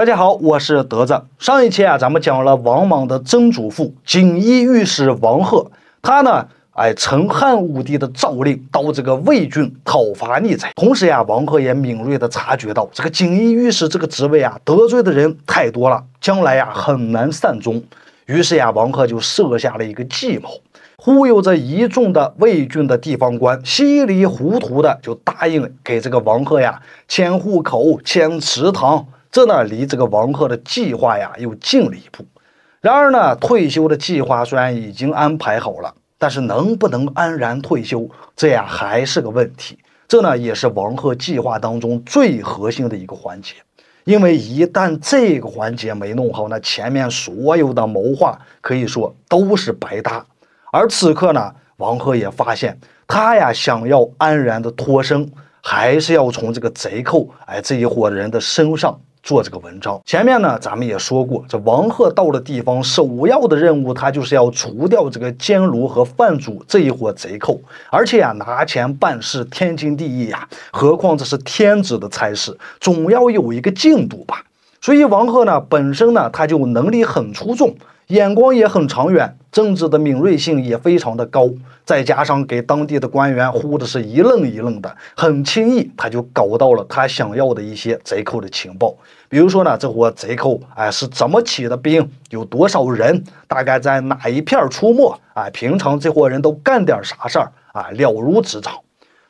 大家好，我是德子。上一期啊，咱们讲了王莽的曾祖父锦衣御史王贺，他呢，哎，承汉武帝的诏令到这个魏郡讨伐逆贼。同时呀，王贺也敏锐地察觉到这个锦衣御史这个职位啊，得罪的人太多了，将来呀很难善终。于是呀，王贺就设下了一个计谋，忽悠着一众的魏郡的地方官，稀里糊涂的就答应给这个王贺呀迁户口、迁祠堂。这呢离这个王贺的计划呀又近了一步。然而呢，退休的计划虽然已经安排好了，但是能不能安然退休，这呀还是个问题。这呢也是王贺计划当中最核心的一个环节，因为一旦这个环节没弄好，那前面所有的谋划可以说都是白搭。而此刻呢，王贺也发现，他呀想要安然的脱身，还是要从这个贼寇哎这一伙人的身上。做这个文章，前面呢，咱们也说过，这王贺到了地方，首要的任务，他就是要除掉这个监卢和范祖这一伙贼寇，而且呀，拿钱办事天经地义呀，何况这是天子的差事，总要有一个进度吧。所以王贺呢，本身呢，他就能力很出众。眼光也很长远，政治的敏锐性也非常的高，再加上给当地的官员呼的是一愣一愣的，很轻易他就搞到了他想要的一些贼寇的情报。比如说呢，这伙贼寇哎是怎么起的兵，有多少人，大概在哪一片出没啊？平常这伙人都干点啥事儿啊？了如指掌。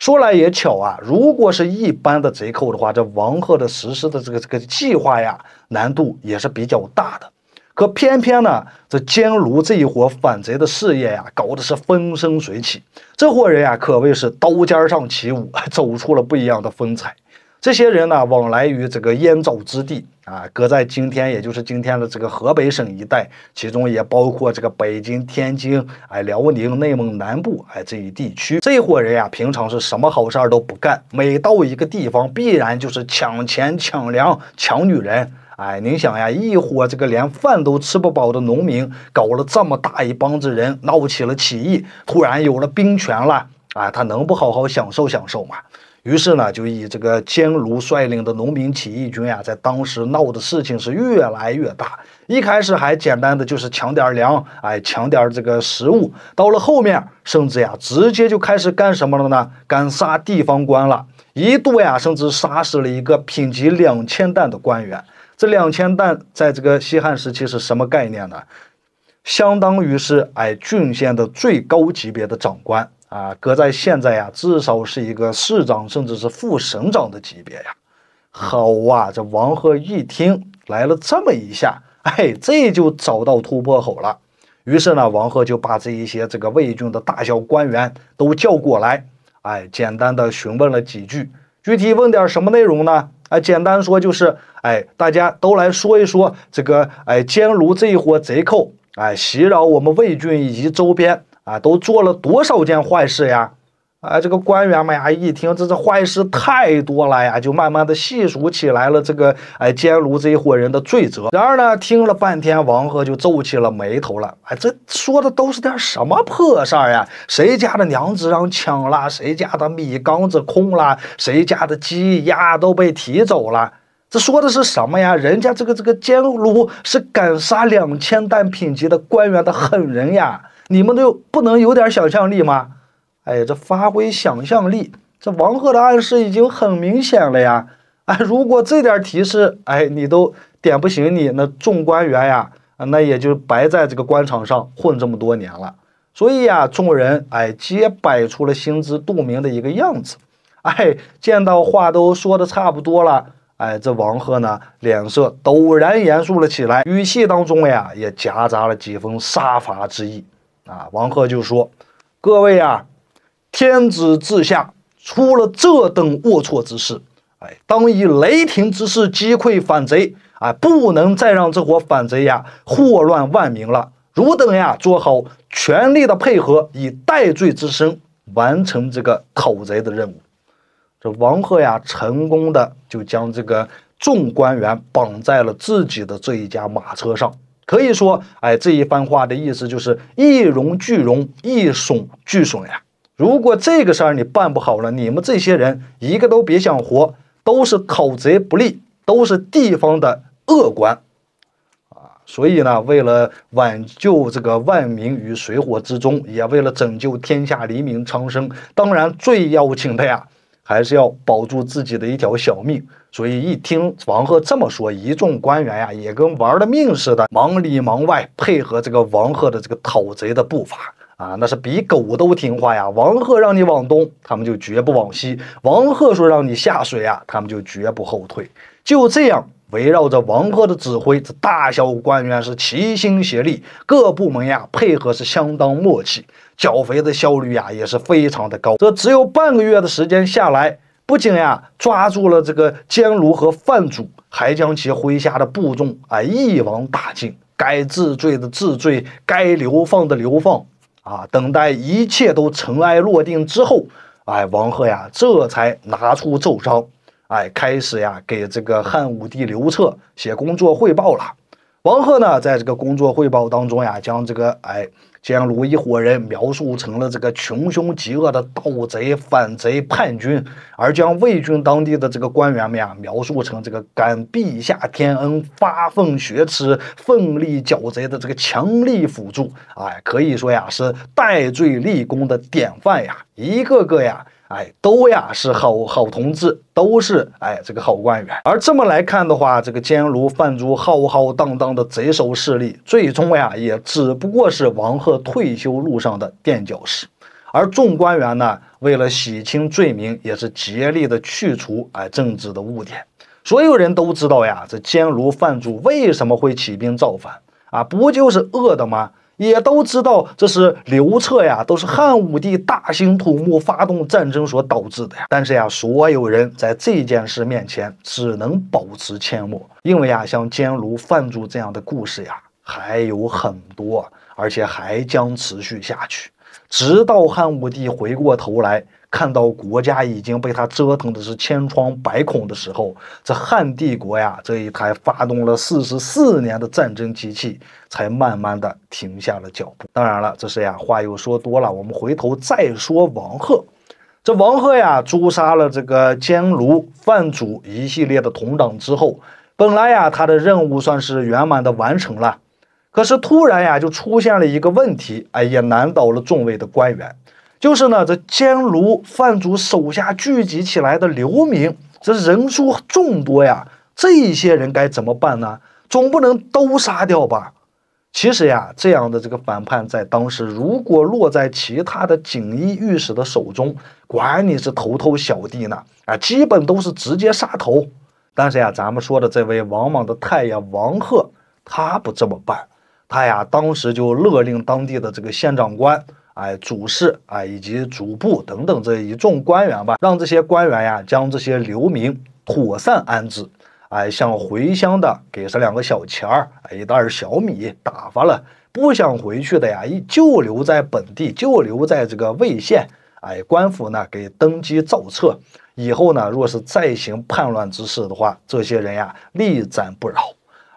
说来也巧啊，如果是一般的贼寇的话，这王贺的实施的这个这个计划呀，难度也是比较大的。可偏偏呢，这监卢这一伙反贼的事业呀，搞的是风生水起。这伙人呀，可谓是刀尖上起舞，走出了不一样的风采。这些人呢，往来于这个燕赵之地啊，搁在今天，也就是今天的这个河北省一带，其中也包括这个北京、天津、哎，辽宁、内蒙南部哎这一地区。这伙人呀，平常是什么好事儿都不干，每到一个地方，必然就是抢钱、抢粮、抢女人。哎，您想呀，一伙这个连饭都吃不饱的农民，搞了这么大一帮子人，闹起了起义，突然有了兵权了，哎，他能不好好享受享受吗？于是呢，就以这个监卢率领的农民起义军呀，在当时闹的事情是越来越大。一开始还简单的就是抢点粮，哎，抢点这个食物。到了后面，甚至呀，直接就开始干什么了呢？敢杀地方官了，一度呀，甚至杀死了一个品级两千担的官员。这两千担在这个西汉时期是什么概念呢？相当于是哎郡县的最高级别的长官啊，搁在现在呀，至少是一个市长甚至是副省长的级别呀。好哇，这王贺一听来了这么一下，哎，这就找到突破口了。于是呢，王贺就把这一些这个魏郡的大小官员都叫过来，哎，简单的询问了几句，具体问点什么内容呢？啊，简单说就是，哎，大家都来说一说，这个哎，监卢这一伙贼寇，哎，袭扰我们魏郡以及周边，啊，都做了多少件坏事呀？啊，这个官员们呀，一听这是坏事太多了呀，就慢慢的细数起来了这个哎监炉这一伙人的罪责。然而呢，听了半天，王贺就皱起了眉头了。哎，这说的都是点什么破事儿呀？谁家的娘子让抢了？谁家的米缸子空了？谁家的鸡鸭都被提走了？这说的是什么呀？人家这个这个监炉是敢杀两千担品级的官员的狠人呀！你们就不能有点想象力吗？哎，这发挥想象力，这王贺的暗示已经很明显了呀！哎，如果这点提示，哎，你都点不醒你那众官员呀，那也就白在这个官场上混这么多年了。所以呀，众人哎，皆摆出了心知肚明的一个样子。哎，见到话都说的差不多了，哎，这王贺呢，脸色陡然严肃了起来，语气当中呀，也夹杂了几分杀伐之意。啊，王贺就说：“各位啊。”天子治下出了这等龌龊之事，哎，当以雷霆之势击溃反贼，哎，不能再让这伙反贼呀祸乱万民了。汝等呀，做好全力的配合，以戴罪之身完成这个讨贼的任务。这王贺呀，成功的就将这个众官员绑在了自己的这一家马车上。可以说，哎，这一番话的意思就是一荣俱荣，一损俱损呀。如果这个事儿你办不好了，你们这些人一个都别想活，都是讨贼不利，都是地方的恶官，啊！所以呢，为了挽救这个万民于水火之中，也为了拯救天下黎民苍生，当然最要紧的呀，还是要保住自己的一条小命。所以一听王贺这么说，一众官员呀，也跟玩了命似的，忙里忙外，配合这个王贺的这个讨贼的步伐。啊，那是比狗都听话呀！王贺让你往东，他们就绝不往西；王贺说让你下水啊，他们就绝不后退。就这样，围绕着王贺的指挥，这大小官员是齐心协力，各部门呀配合是相当默契，剿匪的效率呀也是非常的高。这只有半个月的时间下来，不仅呀抓住了这个监牢和范主，还将其麾下的部众啊一网打尽，该治罪的治罪，该流放的流放。啊，等待一切都尘埃落定之后，哎，王贺呀，这才拿出奏章，哎，开始呀，给这个汉武帝刘彻写工作汇报了。王贺呢，在这个工作汇报当中呀，将这个哎。监卢一伙人描述成了这个穷凶极恶的盗贼、反贼、叛军，而将魏军当地的这个官员们啊描述成这个感陛下天恩、发奋学痴，奋力剿贼的这个强力辅助。哎，可以说呀是戴罪立功的典范呀，一个个呀，哎都呀是好好同志，都是哎这个好官员。而这么来看的话，这个监卢范族浩浩荡荡的贼首势力，最终呀也只不过是王贺。退休路上的垫脚石，而众官员呢，为了洗清罪名，也是竭力的去除哎政治的污点。所有人都知道呀，这奸奴犯主为什么会起兵造反啊？不就是饿的吗？也都知道这是刘彻呀，都是汉武帝大兴土木、发动战争所导致的呀。但是呀，所有人在这件事面前只能保持缄默，因为呀，像奸奴犯主这样的故事呀，还有很多。而且还将持续下去，直到汉武帝回过头来看到国家已经被他折腾的是千疮百孔的时候，这汉帝国呀，这一台发动了四十四年的战争机器才慢慢的停下了脚步。当然了，这是呀，话又说多了，我们回头再说王贺。这王贺呀，诛杀了这个监卢范祖一系列的同党之后，本来呀，他的任务算是圆满的完成了。可是突然呀，就出现了一个问题，哎，也难倒了众位的官员。就是呢，这监牢范祖手下聚集起来的流民，这人数众多呀，这些人该怎么办呢？总不能都杀掉吧？其实呀，这样的这个反叛，在当时如果落在其他的锦衣御史的手中，管你是头头小弟呢，啊，基本都是直接杀头。但是呀，咱们说的这位王莽的太爷王贺，他不这么办。他呀，当时就勒令当地的这个县长官，哎，主事，哎，以及主簿等等这一众官员吧，让这些官员呀，将这些流民妥善安置。哎，想回乡的，给上两个小钱儿，一袋小米，打发了；不想回去的呀，就留在本地，就留在这个魏县。哎，官府呢，给登基造册，以后呢，若是再行叛乱之事的话，这些人呀，立斩不饶。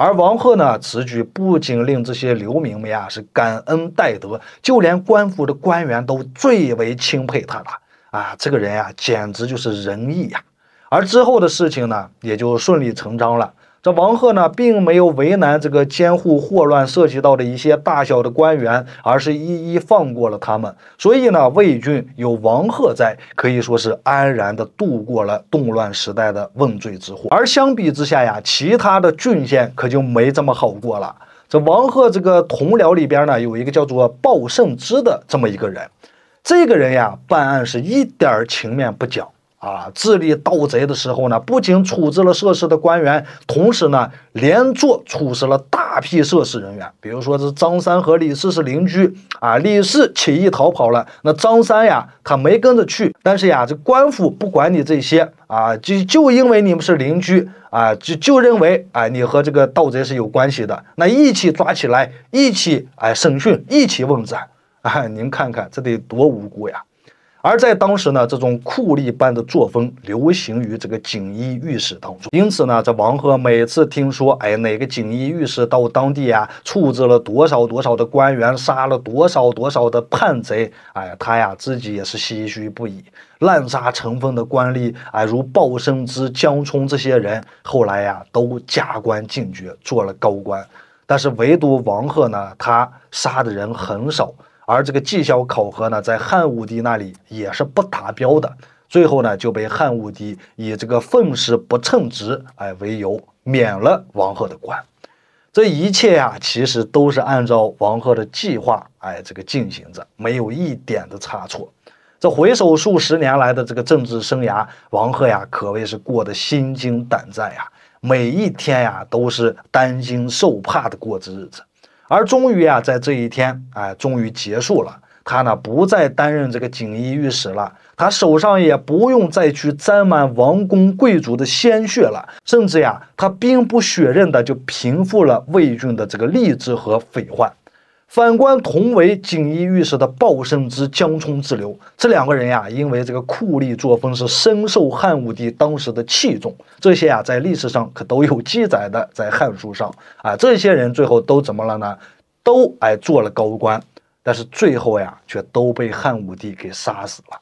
而王贺呢，此举不仅令这些流民们呀是感恩戴德，就连官府的官员都最为钦佩他了。啊，这个人呀，简直就是仁义呀！而之后的事情呢，也就顺理成章了。这王贺呢，并没有为难这个监护霍乱涉及到的一些大小的官员，而是一一放过了他们。所以呢，魏郡有王贺在，可以说是安然的度过了动乱时代的问罪之祸。而相比之下呀，其他的郡县可就没这么好过了。这王贺这个同僚里边呢，有一个叫做鲍胜之的这么一个人，这个人呀，办案是一点情面不讲。啊，治理盗贼的时候呢，不仅处置了涉事的官员，同时呢，连坐处置了大批涉事人员。比如说是张三和李四是邻居啊，李四起义逃跑了，那张三呀，他没跟着去，但是呀，这官府不管你这些啊，就就因为你们是邻居啊，就就认为哎，你和这个盗贼是有关系的，那一起抓起来，一起哎审讯，一起问斩啊！您看看这得多无辜呀！而在当时呢，这种酷吏般的作风流行于这个锦衣御史当中。因此呢，这王贺每次听说，哎，哪个锦衣御史到当地啊，处置了多少多少的官员，杀了多少多少的叛贼，哎，他呀自己也是唏嘘不已。滥杀成风的官吏啊，如鲍生之、江冲这些人，后来呀都加官进爵，做了高官。但是唯独王贺呢，他杀的人很少。而这个绩效考核呢，在汉武帝那里也是不达标的，最后呢就被汉武帝以这个奉使不称职，哎为由免了王贺的官。这一切呀，其实都是按照王贺的计划，哎这个进行着，没有一点的差错。这回首数十年来的这个政治生涯，王贺呀可谓是过得心惊胆战呀，每一天呀都是担惊受怕的过着日子。而终于啊，在这一天，哎，终于结束了。他呢，不再担任这个锦衣御史了，他手上也不用再去沾满王公贵族的鲜血了，甚至呀，他兵不血刃的就平复了魏军的这个励志和匪患。反观同为锦衣玉食的鲍胜之、江冲之流，这两个人呀，因为这个酷吏作风，是深受汉武帝当时的器重。这些呀，在历史上可都有记载的，在《汉书》上啊。这些人最后都怎么了呢？都哎做了高官，但是最后呀，却都被汉武帝给杀死了。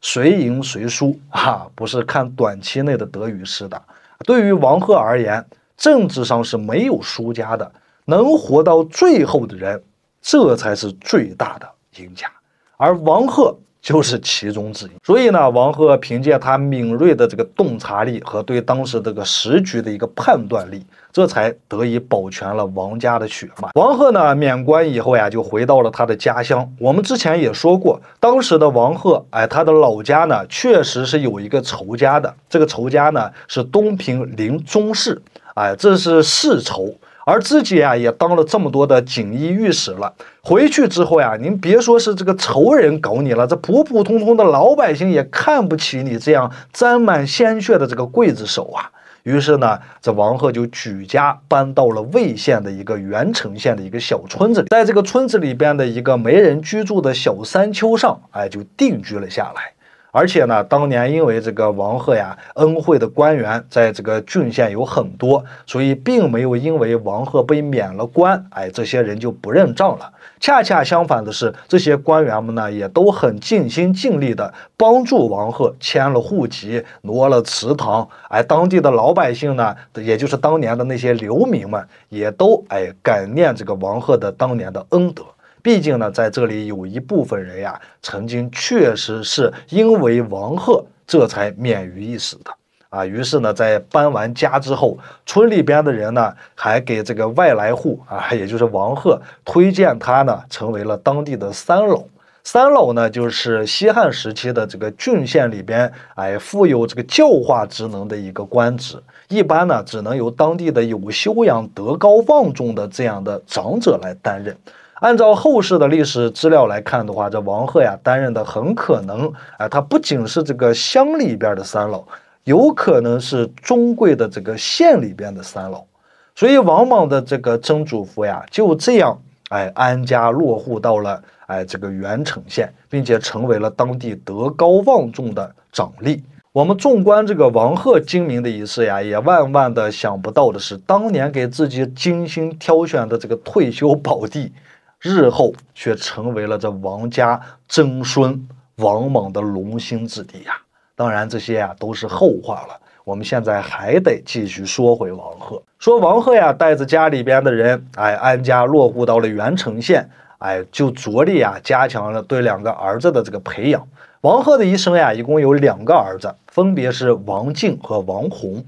谁赢谁输啊？不是看短期内的得与失的。对于王贺而言，政治上是没有输家的，能活到最后的人。这才是最大的赢家，而王贺就是其中之一。所以呢，王贺凭借他敏锐的这个洞察力和对当时这个时局的一个判断力，这才得以保全了王家的血脉。王贺呢，免官以后呀，就回到了他的家乡。我们之前也说过，当时的王贺，哎，他的老家呢，确实是有一个仇家的。这个仇家呢，是东平林终氏，哎，这是世仇。而自己啊，也当了这么多的锦衣玉食了。回去之后呀，您别说是这个仇人搞你了，这普普通通的老百姓也看不起你这样沾满鲜血的这个刽子手啊。于是呢，这王贺就举家搬到了魏县的一个元城县的一个小村子里，在这个村子里边的一个没人居住的小山丘上，哎，就定居了下来。而且呢，当年因为这个王贺呀，恩惠的官员在这个郡县有很多，所以并没有因为王贺被免了官，哎，这些人就不认账了。恰恰相反的是，这些官员们呢，也都很尽心尽力的帮助王贺迁了户籍，挪了祠堂。哎，当地的老百姓呢，也就是当年的那些流民们，也都哎感念这个王贺的当年的恩德。毕竟呢，在这里有一部分人呀，曾经确实是因为王贺这才免于一死的啊。于是呢，在搬完家之后，村里边的人呢，还给这个外来户啊，也就是王贺推荐他呢，成为了当地的三老。三老呢，就是西汉时期的这个郡县里边，哎，富有这个教化职能的一个官职，一般呢，只能由当地的有修养、德高望重的这样的长者来担任。按照后世的历史资料来看的话，这王贺呀担任的很可能，哎，他不仅是这个乡里边的三老，有可能是中贵的这个县里边的三老，所以王莽的这个曾祖父呀就这样，哎，安家落户到了哎这个元城县，并且成为了当地德高望重的长吏。我们纵观这个王贺精明的一世呀，也万万的想不到的是，当年给自己精心挑选的这个退休宝地。日后却成为了这王家曾孙王莽的龙兴之地呀。当然，这些呀都是后话了。我们现在还得继续说回王贺。说王贺呀，带着家里边的人，哎，安家落户到了元城县，哎，就着力啊加强了对两个儿子的这个培养。王贺的一生呀，一共有两个儿子，分别是王静和王弘。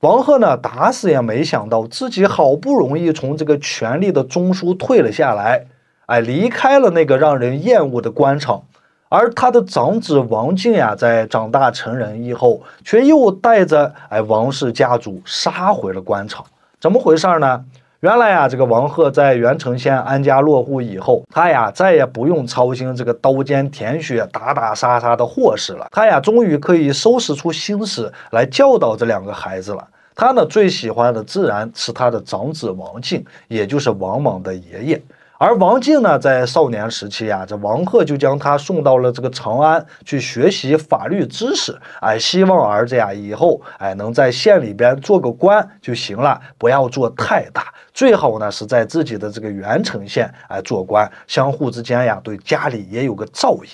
王贺呢，打死也没想到自己好不容易从这个权力的中枢退了下来，哎，离开了那个让人厌恶的官场，而他的长子王静呀，在长大成人以后，却又带着哎王氏家族杀回了官场，怎么回事呢？原来啊，这个王贺在元城县安家落户以后，他呀再也不用操心这个刀尖舔血、打打杀杀的祸事了。他呀终于可以收拾出心思来教导这两个孩子了。他呢最喜欢的自然是他的长子王庆，也就是王莽的爷爷。而王静呢，在少年时期啊，这王贺就将他送到了这个长安去学习法律知识，哎，希望儿子呀以后哎能在县里边做个官就行了，不要做太大，最好呢是在自己的这个元城县哎做官，相互之间呀对家里也有个照应。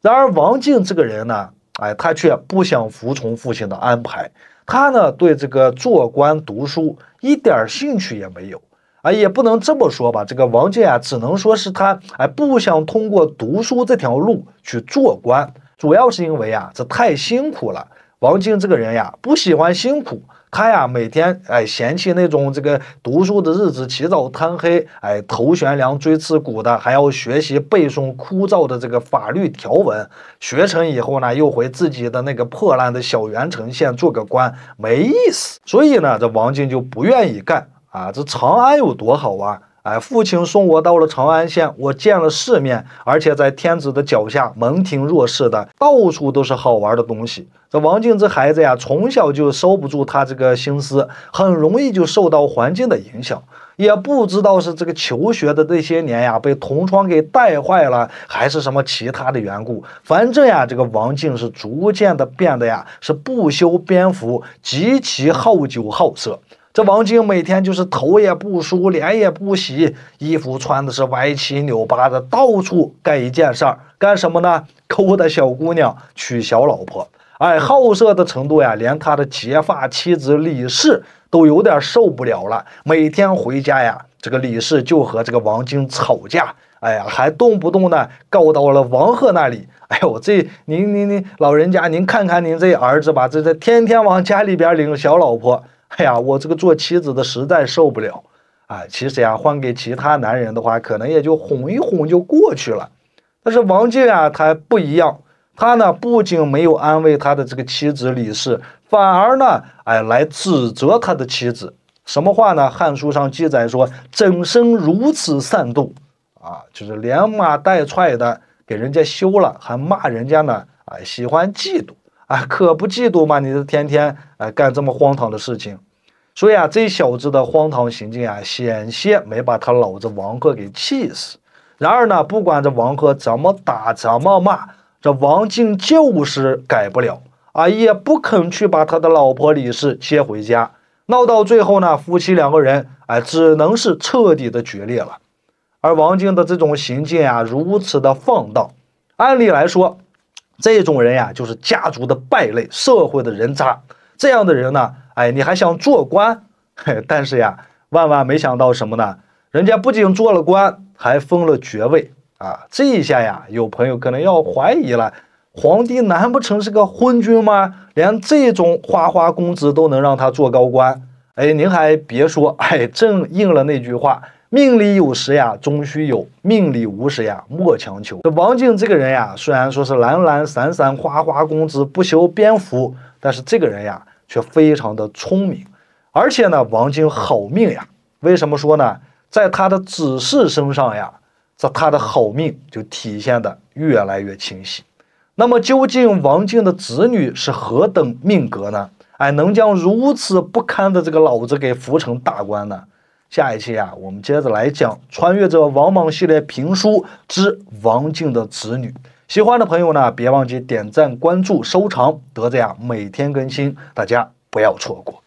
然而王静这个人呢，哎，他却不想服从父亲的安排，他呢对这个做官读书一点兴趣也没有。哎，也不能这么说吧。这个王静啊，只能说是他哎，不想通过读书这条路去做官，主要是因为啊，这太辛苦了。王静这个人呀，不喜欢辛苦。他呀，每天哎嫌弃那种这个读书的日子，起早贪黑，哎头悬梁锥刺股的，还要学习背诵枯燥的这个法律条文。学成以后呢，又回自己的那个破烂的小元城县做个官，没意思。所以呢，这王静就不愿意干。啊，这长安有多好玩？哎，父亲送我到了长安县，我见了世面，而且在天子的脚下，门庭若市的，到处都是好玩的东西。这王静这孩子呀，从小就收不住他这个心思，很容易就受到环境的影响。也不知道是这个求学的这些年呀，被同窗给带坏了，还是什么其他的缘故。反正呀，这个王静是逐渐的变得呀，是不修边幅，极其好酒好色。这王晶每天就是头也不梳，脸也不洗，衣服穿的是歪七扭八的，到处干一件事儿，干什么呢？抠的小姑娘，娶小老婆。哎，好色的程度呀，连他的结发妻子李氏都有点受不了了。每天回家呀，这个李氏就和这个王晶吵架。哎呀，还动不动呢，告到了王贺那里。哎呦，这您您您老人家，您看看您这儿子吧，这这天天往家里边领小老婆。哎呀，我这个做妻子的实在受不了啊！其实呀，换给其他男人的话，可能也就哄一哄就过去了。但是王静啊，他不一样，他呢不仅没有安慰他的这个妻子李氏，反而呢，哎，来指责他的妻子。什么话呢？《汉书》上记载说：“整生如此善妒啊，就是连骂带踹的给人家休了，还骂人家呢，啊，喜欢嫉妒。”啊，可不嫉妒嘛！你是天天哎干这么荒唐的事情，所以啊，这小子的荒唐行径啊，险些没把他老子王贺给气死。然而呢，不管这王贺怎么打怎么骂，这王静就是改不了啊，也不肯去把他的老婆李氏接回家。闹到最后呢，夫妻两个人哎，只能是彻底的决裂了。而王静的这种行径啊，如此的放荡，按理来说。这种人呀，就是家族的败类，社会的人渣。这样的人呢，哎，你还想做官？嘿，但是呀，万万没想到什么呢？人家不仅做了官，还封了爵位啊！这一下呀，有朋友可能要怀疑了：皇帝难不成是个昏君吗？连这种花花公子都能让他做高官？哎，您还别说，哎，正应了那句话。命里有时呀，终须有；命里无时呀，莫强求。这王静这个人呀，虽然说是懒懒散散、花花公子，不修边幅，但是这个人呀，却非常的聪明。而且呢，王静好命呀。为什么说呢？在他的子嗣身上呀，这他的好命就体现的越来越清晰。那么，究竟王静的子女是何等命格呢？哎，能将如此不堪的这个老子给扶成大官呢？下一期啊，我们接着来讲《穿越者王莽系列评书之王静的子女》。喜欢的朋友呢，别忘记点赞、关注、收藏。德子呀，每天更新，大家不要错过。